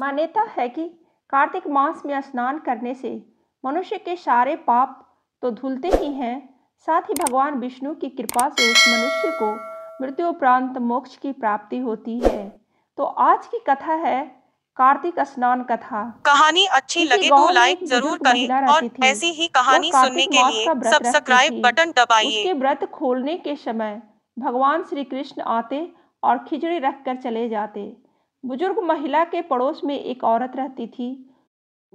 मान्यता है कि कार्तिक मास में स्नान करने से मनुष्य के सारे पाप तो धुलते ही हैं साथ ही भगवान विष्णु की कृपा से उस मनुष्य को मृत्यु उपरांत मोक्ष की प्राप्ति होती है तो आज की कथा है कार्तिक स्नान कथा कहानी अच्छी लगे तो लाइक जरूर करें और ऐसी ही कहानी सुनने के लिए सब्सक्राइब बटन दबाइए उसके व्रत खोलने के समय भगवान श्री कृष्ण आते और खिचड़ी रखकर चले जाते बुजुर्ग महिला के पड़ोस में एक औरत रहती थी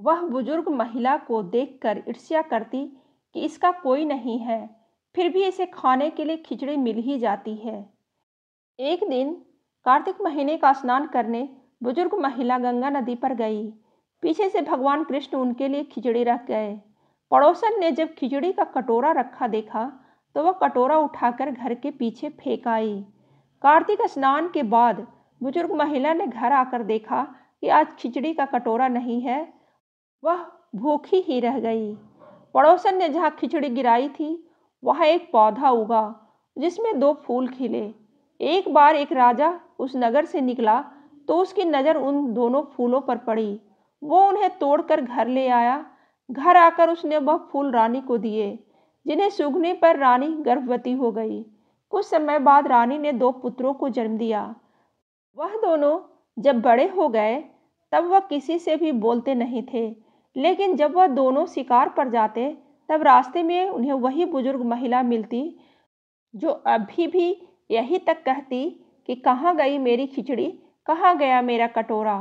वह बुजुर्ग महिला को देखकर ईर्ष्या करती कि इसका कोई नहीं है फिर भी इसे खाने के लिए खिचड़ी मिल ही जाती है एक दिन कार्तिक महीने का स्नान करने बुजुर्ग महिला गंगा नदी पर गई पीछे से भगवान कृष्ण उनके लिए खिचड़ी रख गए पड़ोसन ने जब खिचड़ी का कटोरा रखा देखा तो वह कटोरा उठाकर घर के पीछे फेंक आई कार्तिक स्नान के बाद बुजुर्ग महिला ने घर आकर देखा कि आज खिचड़ी का कटोरा नहीं है वह भूखी ही रह गई पड़ोसन ने जहाँ खिचड़ी गिराई थी वहाँ एक पौधा उगा जिसमें दो फूल खिले एक बार एक राजा उस नगर से निकला तो उसकी नज़र उन दोनों फूलों पर पड़ी वो उन्हें तोड़कर घर ले आया घर आकर उसने वह फूल रानी को दिए जिन्हें सूखने पर रानी गर्भवती हो गई कुछ समय बाद रानी ने दो पुत्रों को जन्म दिया वह दोनों जब बड़े हो गए तब वह किसी से भी बोलते नहीं थे लेकिन जब वह दोनों शिकार पर जाते तब रास्ते में उन्हें वही बुजुर्ग महिला मिलती जो अभी भी यही तक कहती कि कहाँ गई मेरी खिचड़ी कहाँ गया मेरा कटोरा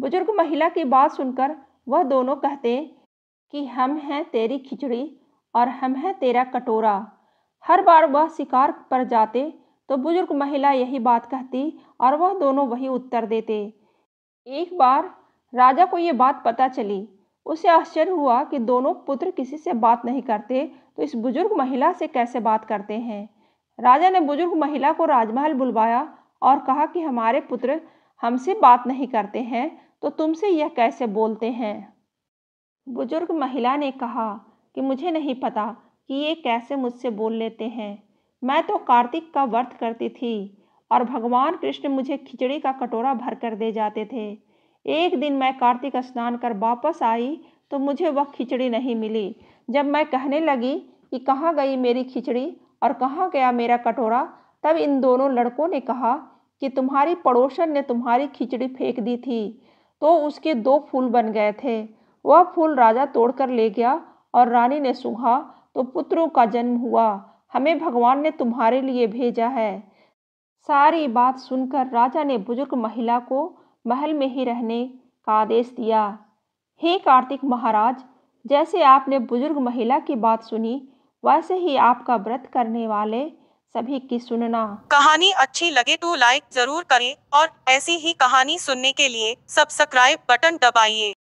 बुजुर्ग महिला की बात सुनकर वह दोनों कहते कि हम हैं तेरी खिचड़ी और हम हैं तेरा कटोरा हर बार वह शिकार पर जाते तो बुजुर्ग महिला यही बात कहती और वह दोनों वही उत्तर देते एक बार राजा को ये बात पता चली उसे आश्चर्य हुआ कि दोनों पुत्र किसी से बात नहीं करते तो इस बुजुर्ग महिला से कैसे बात करते हैं राजा ने बुजुर्ग महिला को राजमहल बुलवाया और कहा कि हमारे पुत्र हमसे बात नहीं करते हैं तो तुमसे यह कैसे बोलते हैं बुजुर्ग महिला ने कहा कि मुझे नहीं पता कि ये कैसे मुझसे बोल लेते हैं मैं तो कार्तिक का व्रत करती थी और भगवान कृष्ण मुझे खिचड़ी का कटोरा भर कर दे जाते थे एक दिन मैं कार्तिक स्नान कर वापस आई तो मुझे वह खिचड़ी नहीं मिली जब मैं कहने लगी कि कहाँ गई मेरी खिचड़ी और कहाँ गया मेरा कटोरा तब इन दोनों लड़कों ने कहा कि तुम्हारी पड़ोसन ने तुम्हारी खिचड़ी फेंक दी थी तो उसके दो फूल बन गए थे वह फूल राजा तोड़कर ले गया और रानी ने सूहा तो पुत्रों का जन्म हुआ हमें भगवान ने तुम्हारे लिए भेजा है सारी बात सुनकर राजा ने बुजुर्ग महिला को महल में ही रहने का आदेश दिया हे कार्तिक महाराज जैसे आपने बुजुर्ग महिला की बात सुनी वैसे ही आपका व्रत करने वाले सभी की सुनना कहानी अच्छी लगे तो लाइक जरूर करें और ऐसी ही कहानी सुनने के लिए सब्सक्राइब बटन दबाइए